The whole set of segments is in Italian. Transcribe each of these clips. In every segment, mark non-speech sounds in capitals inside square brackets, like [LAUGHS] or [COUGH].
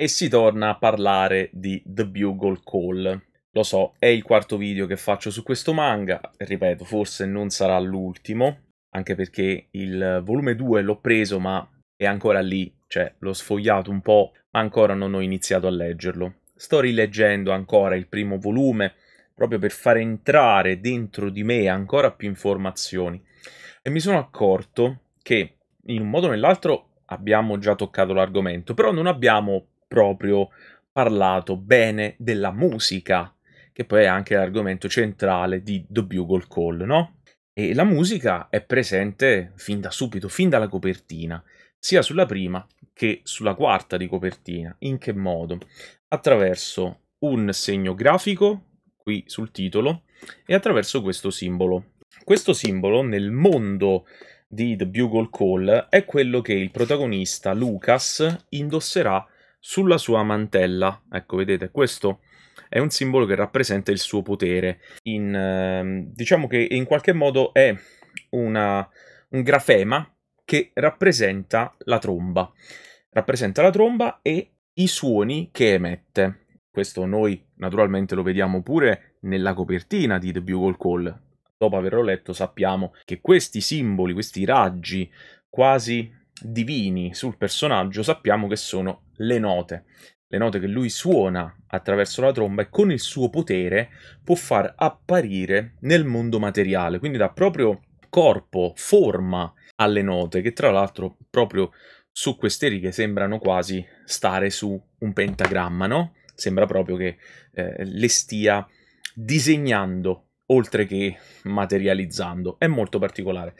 e si torna a parlare di The Bugle Call. Lo so, è il quarto video che faccio su questo manga, ripeto, forse non sarà l'ultimo, anche perché il volume 2 l'ho preso ma è ancora lì, cioè l'ho sfogliato un po', ma ancora non ho iniziato a leggerlo. Sto rileggendo ancora il primo volume proprio per far entrare dentro di me ancora più informazioni e mi sono accorto che in un modo o nell'altro abbiamo già toccato l'argomento, però non abbiamo proprio parlato bene della musica, che poi è anche l'argomento centrale di The Bugle Call, no? E la musica è presente fin da subito, fin dalla copertina, sia sulla prima che sulla quarta di copertina. In che modo? Attraverso un segno grafico, qui sul titolo, e attraverso questo simbolo. Questo simbolo nel mondo di The Bugle Call è quello che il protagonista Lucas indosserà sulla sua mantella. Ecco, vedete, questo è un simbolo che rappresenta il suo potere. In, ehm, diciamo che in qualche modo è una, un grafema che rappresenta la tromba. Rappresenta la tromba e i suoni che emette. Questo noi naturalmente lo vediamo pure nella copertina di The Bugle Call. Dopo averlo letto sappiamo che questi simboli, questi raggi quasi divini sul personaggio sappiamo che sono le note. Le note che lui suona attraverso la tromba e con il suo potere può far apparire nel mondo materiale, quindi dà proprio corpo, forma alle note, che tra l'altro proprio su queste righe sembrano quasi stare su un pentagramma, no? Sembra proprio che eh, le stia disegnando oltre che materializzando. È molto particolare.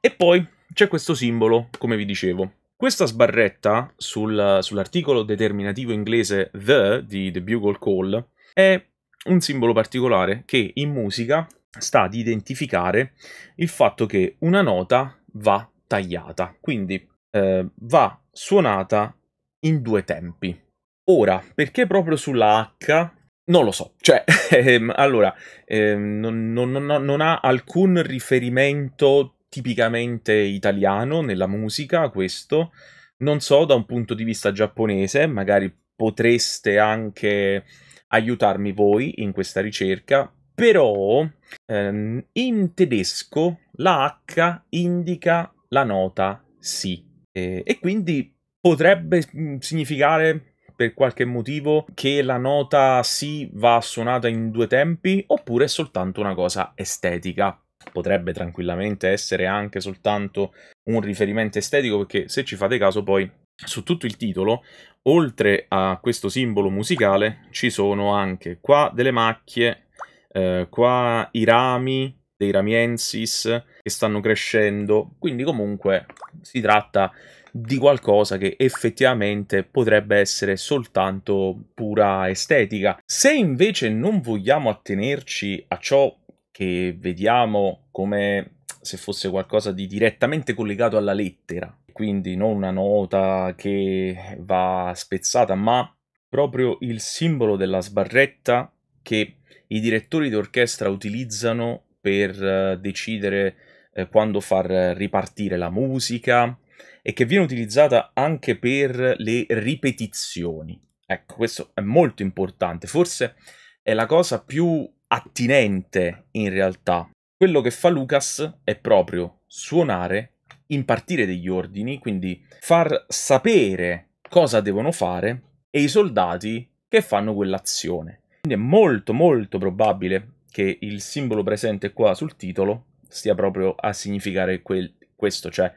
E poi c'è questo simbolo, come vi dicevo. Questa sbarretta sul, sull'articolo determinativo inglese the di The Bugle Call è un simbolo particolare che in musica sta ad identificare il fatto che una nota va tagliata, quindi eh, va suonata in due tempi. Ora, perché proprio sulla H? Non lo so, cioè, [LAUGHS] ehm, allora, ehm, non, non, non, non ha alcun riferimento tipicamente italiano nella musica, questo. Non so, da un punto di vista giapponese, magari potreste anche aiutarmi voi in questa ricerca, però ehm, in tedesco la H indica la nota sì e, e quindi potrebbe mm, significare per qualche motivo che la nota sì va suonata in due tempi oppure è soltanto una cosa estetica potrebbe tranquillamente essere anche soltanto un riferimento estetico, perché se ci fate caso poi su tutto il titolo, oltre a questo simbolo musicale, ci sono anche qua delle macchie, eh, qua i rami dei ramiensis che stanno crescendo, quindi comunque si tratta di qualcosa che effettivamente potrebbe essere soltanto pura estetica. Se invece non vogliamo attenerci a ciò che vediamo come se fosse qualcosa di direttamente collegato alla lettera, quindi non una nota che va spezzata, ma proprio il simbolo della sbarretta che i direttori d'orchestra utilizzano per eh, decidere eh, quando far ripartire la musica e che viene utilizzata anche per le ripetizioni. Ecco, questo è molto importante, forse è la cosa più attinente in realtà. Quello che fa Lucas è proprio suonare, impartire degli ordini, quindi far sapere cosa devono fare e i soldati che fanno quell'azione. Quindi è molto molto probabile che il simbolo presente qua sul titolo stia proprio a significare quel, questo, cioè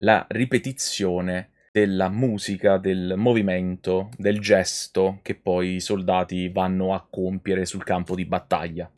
la ripetizione della musica, del movimento, del gesto che poi i soldati vanno a compiere sul campo di battaglia.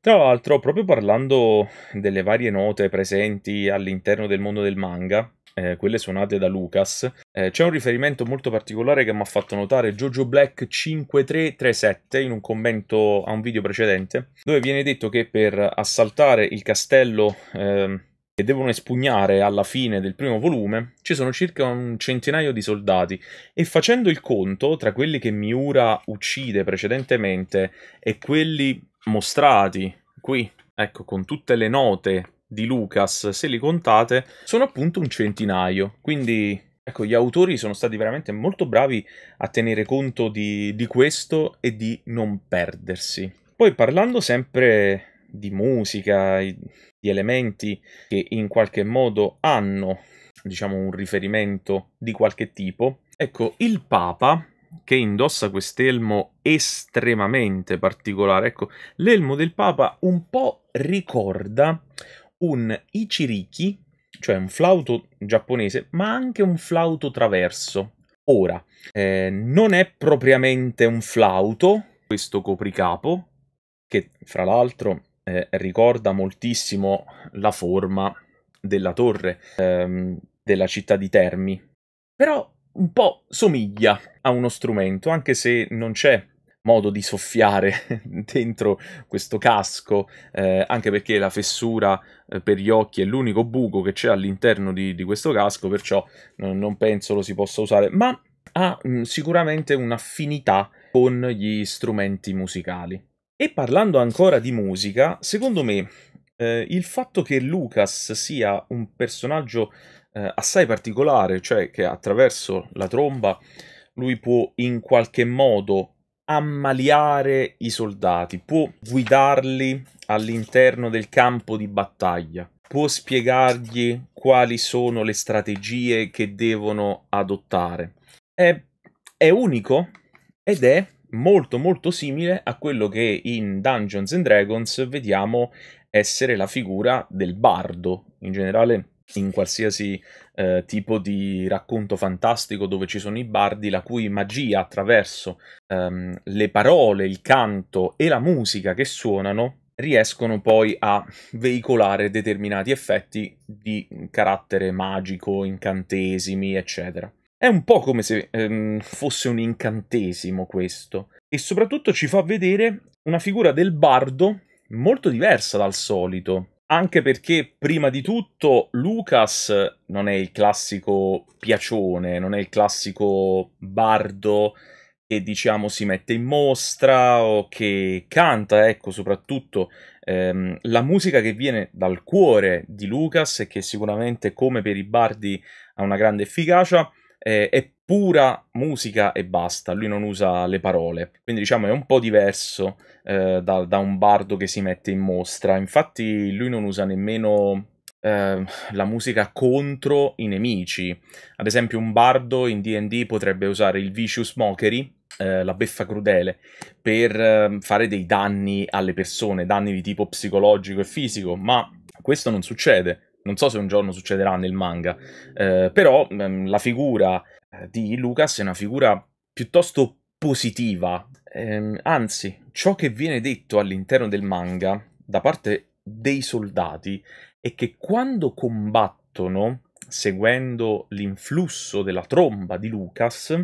Tra l'altro, proprio parlando delle varie note presenti all'interno del mondo del manga, eh, quelle suonate da Lucas, eh, c'è un riferimento molto particolare che mi ha fatto notare Jojo Black 5337 in un commento a un video precedente, dove viene detto che per assaltare il castello eh, che devono espugnare alla fine del primo volume, ci sono circa un centinaio di soldati e facendo il conto tra quelli che Miura uccide precedentemente e quelli mostrati qui, ecco, con tutte le note di Lucas, se li contate, sono appunto un centinaio. Quindi, ecco, gli autori sono stati veramente molto bravi a tenere conto di, di questo e di non perdersi. Poi parlando sempre di musica, di elementi che in qualche modo hanno, diciamo, un riferimento di qualche tipo. Ecco, il Papa che indossa quest'elmo estremamente particolare. Ecco, l'elmo del Papa un po' ricorda un Ichiriki, cioè un flauto giapponese, ma anche un flauto traverso. Ora, eh, non è propriamente un flauto, questo copricapo, che fra l'altro eh, ricorda moltissimo la forma della torre ehm, della città di Termi, però un po' somiglia a uno strumento, anche se non c'è modo di soffiare [LAUGHS] dentro questo casco, eh, anche perché la fessura eh, per gli occhi è l'unico buco che c'è all'interno di, di, questo casco, perciò non, non penso lo si possa usare, ma ha mh, mm, sicuramente un'affinità con gli strumenti musicali. E parlando ancora di musica, secondo me eh, il fatto che Lucas sia un personaggio eh, assai particolare, cioè che attraverso la tromba lui può in qualche modo ammaliare i soldati, può guidarli all'interno del campo di battaglia, può spiegargli quali sono le strategie che devono adottare. È, è unico ed è molto molto simile a quello che in Dungeons and Dragons vediamo essere la figura del bardo in generale in qualsiasi eh, tipo di racconto fantastico dove ci sono i bardi, la cui magia attraverso ehm, le parole, il canto e la musica che suonano riescono poi a veicolare determinati effetti di carattere magico, incantesimi, eccetera. È un po' come se ehm, fosse un incantesimo questo. E soprattutto ci fa vedere una figura del bardo molto diversa dal solito. Anche perché, prima di tutto, Lucas non è il classico piacione, non è il classico bardo che diciamo si mette in mostra o che canta, ecco, soprattutto ehm, la musica che viene dal cuore di Lucas e che sicuramente come per i bardi ha una grande efficacia, eh, è pura musica e basta, lui non usa le parole, quindi diciamo è un po' diverso eh, da, da, un bardo che si mette in mostra, infatti lui non usa nemmeno eh, la musica contro i nemici, ad esempio un bardo in D&D potrebbe usare il vicious mockery, eh, la beffa crudele per ehm, fare dei danni alle persone, danni di tipo psicologico e fisico, ma questo non succede non so se un giorno succederà nel manga, eh, però mh, ehm, la figura eh, di Lucas è una figura piuttosto positiva, eh, anzi ciò che viene detto all'interno del manga da parte dei soldati è che quando combattono, seguendo l'influsso della tromba di Lucas,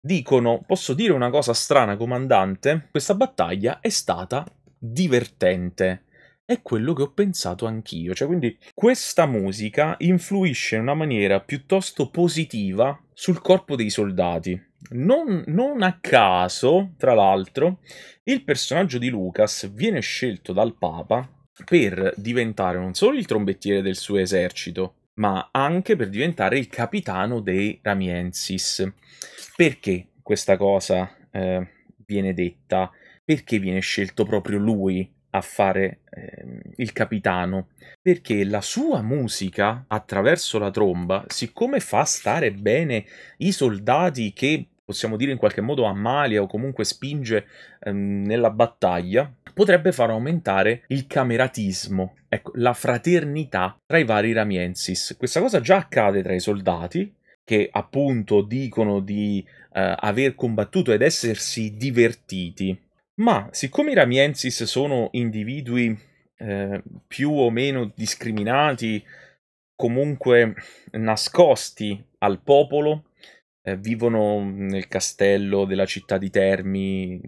dicono posso dire una cosa strana comandante, questa battaglia è stata divertente è quello che ho pensato anch'io. Cioè, quindi questa musica influisce in una maniera piuttosto positiva sul corpo dei soldati. Non, non, a caso, tra l'altro, il personaggio di Lucas viene scelto dal Papa per diventare non solo il trombettiere del suo esercito, ma anche per diventare il capitano dei Ramiensis. Perché questa cosa eh, viene detta? Perché viene scelto proprio lui a fare eh, il capitano, perché la sua musica attraverso la tromba, siccome fa stare bene i soldati che possiamo dire in qualche modo ammalia o comunque spinge ehm, nella battaglia, potrebbe far aumentare il cameratismo, ecco, la fraternità tra i vari Ramiensis. Questa cosa già accade tra i soldati, che appunto dicono di eh, aver combattuto ed essersi divertiti ma siccome i Ramiensis sono individui eh, più o meno discriminati, comunque nascosti al popolo, eh, vivono nel castello della città di Termi,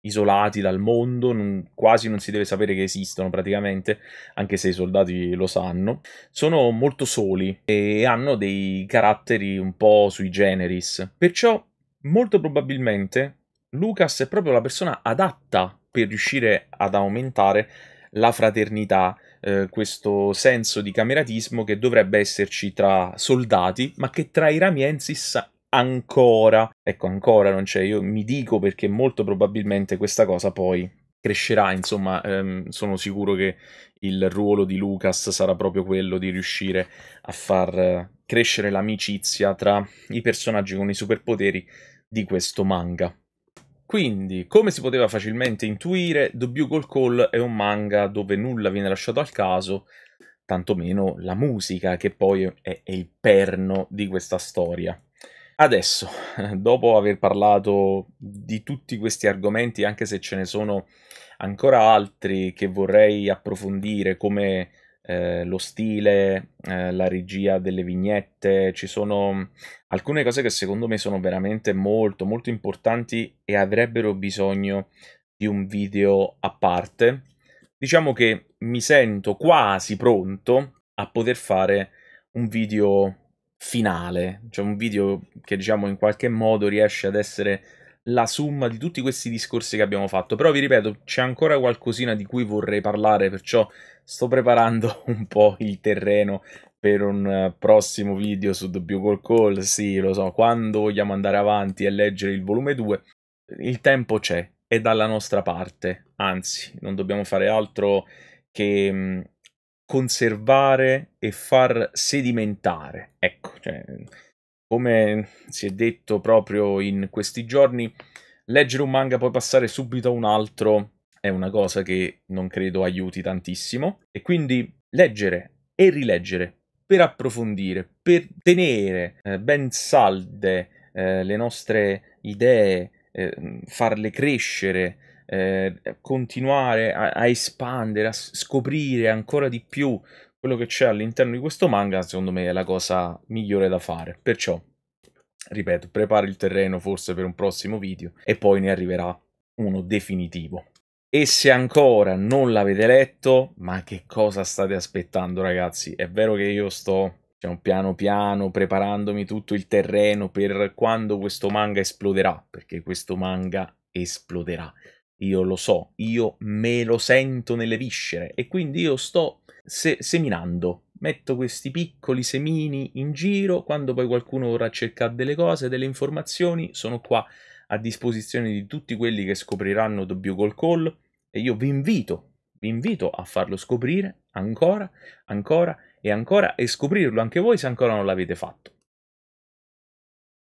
isolati dal mondo, non, quasi non si deve sapere che esistono praticamente, anche se i soldati lo sanno, sono molto soli e hanno dei caratteri un po' sui generis. Perciò molto probabilmente Lucas è proprio la persona adatta per riuscire ad aumentare la fraternità, eh, questo senso di cameratismo che dovrebbe esserci tra soldati, ma che tra i Ramiensis ancora, ecco ancora non c'è, io mi dico perché molto probabilmente questa cosa poi crescerà, insomma ehm, sono sicuro che il ruolo di Lucas sarà proprio quello di riuscire a far eh, crescere l'amicizia tra i personaggi con i superpoteri di questo manga. Quindi, come si poteva facilmente intuire, The Bugle Call è un manga dove nulla viene lasciato al caso, tantomeno la musica, che poi è, è il perno di questa storia. Adesso, [LAUGHS] dopo aver parlato di tutti questi argomenti, anche se ce ne sono ancora altri che vorrei approfondire, come eh, lo stile, eh, la regia delle vignette, ci sono mm, alcune cose che secondo me sono veramente molto molto importanti e avrebbero bisogno di un video a parte. Diciamo che mi sento quasi pronto a poter fare un video finale, cioè un video che diciamo in qualche modo riesce ad essere la somma di tutti questi discorsi che abbiamo fatto. Però vi ripeto, c'è ancora qualcosina di cui vorrei parlare, perciò sto preparando [LAUGHS] un po' il terreno per un eh, prossimo video su The Bugle Call. Sì, lo so, quando vogliamo andare avanti e leggere il volume 2, il tempo c'è, è dalla nostra parte. Anzi, non dobbiamo fare altro che mm, conservare e far sedimentare. Ecco, cioè, come si è detto proprio in questi giorni, leggere un manga e poi passare subito a un altro è una cosa che non credo aiuti tantissimo. E quindi leggere e rileggere per approfondire, per tenere eh, ben salde eh, le nostre idee, eh, farle crescere, eh, continuare a, a espandere, a scoprire ancora di più quello che c'è all'interno di questo manga, secondo me, è la cosa migliore da fare. Perciò, ripeto, preparo il terreno forse per un prossimo video e poi ne arriverà uno definitivo. E se ancora non l'avete letto, ma che cosa state aspettando ragazzi? È vero che io sto diciamo, piano piano preparandomi tutto il terreno per quando questo manga esploderà, perché questo manga esploderà io lo so, io me lo sento nelle viscere e quindi io sto se- seminando, metto questi piccoli semini in giro, quando poi qualcuno vorrà cercare delle cose, delle informazioni, sono qua a disposizione di tutti quelli che scopriranno The Bugle Call e io vi invito, vi invito a farlo scoprire ancora, ancora e ancora e scoprirlo anche voi se ancora non l'avete fatto.